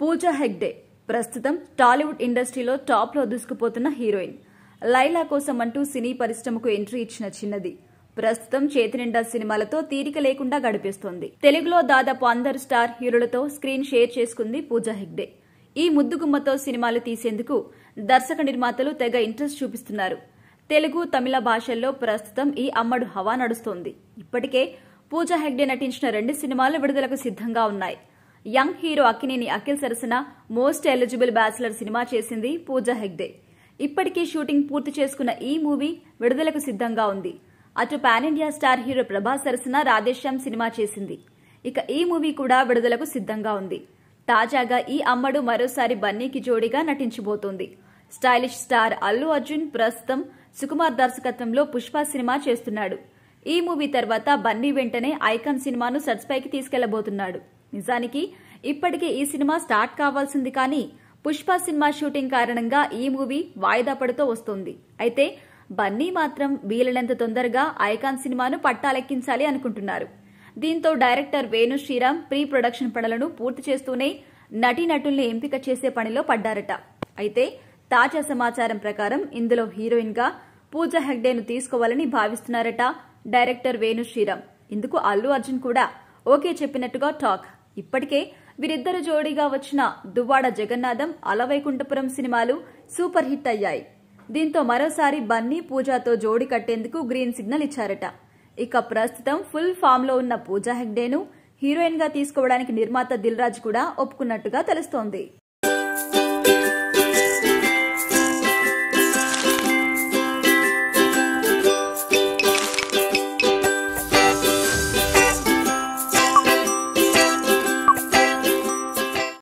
పూజా హెగ్డే ప్రస్తుతం టాలీవుడ్ ఇండస్ట్రీలో టాప్లో దూసుకుపోతున్న హీరోయిన్ లైలా కోసం అంటూ సినీ పరిశ్రమకు ఎంట్రీ ఇచ్చిన చిన్నది ప్రస్తుతం చేతినిండా సినిమాలతో తీరిక లేకుండా గడిపేస్తోంది తెలుగులో దాదాపు అందరు స్టార్ హీరోలతో స్క్రీన్ షేర్ చేసుకుంది పూజా హెగ్డే ఈ ముద్దుగుమ్మతో సినిమాలు తీసేందుకు దర్శక నిర్మాతలు తెగ ఇంట్రెస్ట్ చూపిస్తున్నారు తెలుగు తమిళ భాషల్లో ప్రస్తుతం ఈ అమ్మడు హవా నడుస్తోంది ఇప్పటికే పూజా హెగ్డే నటించిన రెండు సినిమాలు విడుదలకు సిద్ధంగా ఉన్నాయి యంగ్ హీరో అక్కినేని అఖిల్ సరసన మోస్ట్ ఎలిజిబుల్ బ్యాచిలర్ సినిమా చేసింది పూజా హెగ్డే ఇప్పటికీ షూటింగ్ పూర్తి చేసుకున్న ఈ మూవీ విడుదలకు సిద్ధంగా ఉంది అటు pan India star hero Prabhas సరసన రాధేశ్యామ్ సినిమా చేసింది ఇక ఈ మూవీ కూడా విడుదలకు సిద్ధంగా ఉంది తాజాగా ఈ అమ్మడు మరోసారి బన్నీకి జోడీగా నటించబోతోంది స్టైలిష్ స్టార్ అల్లు అర్జున్ ప్రస్తుతం సుకుమార్ దర్శకత్వంలో పుష్ప సినిమా చేస్తున్నాడు ఈ మూవీ తర్వాత బన్నీ వెంటనే ఐకాన్ సినిమాను సెట్స్పైకి తీసుకెళ్లబోతున్నాడు నిజానికి ఇప్పటికే ఈ సినిమా స్టార్ట్ కావాల్సింది కానీ పుష్ప సినిమా షూటింగ్ కారణంగా ఈ మూవీ వాయిదా పడుతూ వస్తుంది అయితే బన్నీ మాత్రం వీలైనంత తొందరగా ఐకాన్ సినిమాను పట్టాలెక్కించాలి అనుకుంటున్నారు దీంతో director Venu Sriram pre production పనులను పూర్తి చేస్తూనే నటీనటుల్ని ఎంపిక చేసే పనిలో పడ్డారట అయితే తాజా సమాచారం ప్రకారం ఇందులో హీరోయిన్గా పూజ హెగ్డేను తీసుకోవాలని భావిస్తున్నారట డైరెక్టర్ వేణు శ్రీరామ్ ఇందుకు అల్లు అర్జున్ కూడా ఓకే చెప్పినట్టుగా టాక్ ఇప్పటికే వీరిద్దరు జోడీగా వచ్చిన దువ్వాడ జగన్నాథం అలవైకుంఠపురం సినిమాలు సూపర్ హిట్ అయ్యాయి దీంతో మరోసారి బన్నీ పూజాతో జోడి కట్టేందుకు గ్రీన్ సిగ్నల్ ఇచ్చారట ఇక ప్రస్తుతం ఫుల్ ఫామ్లో ఉన్న పూజా హెగ్డేను హీరోయిన్గా తీసుకోవడానికి నిర్మాత దిల్ కూడా ఒప్పుకున్నట్టుగా తెలుస్తోంది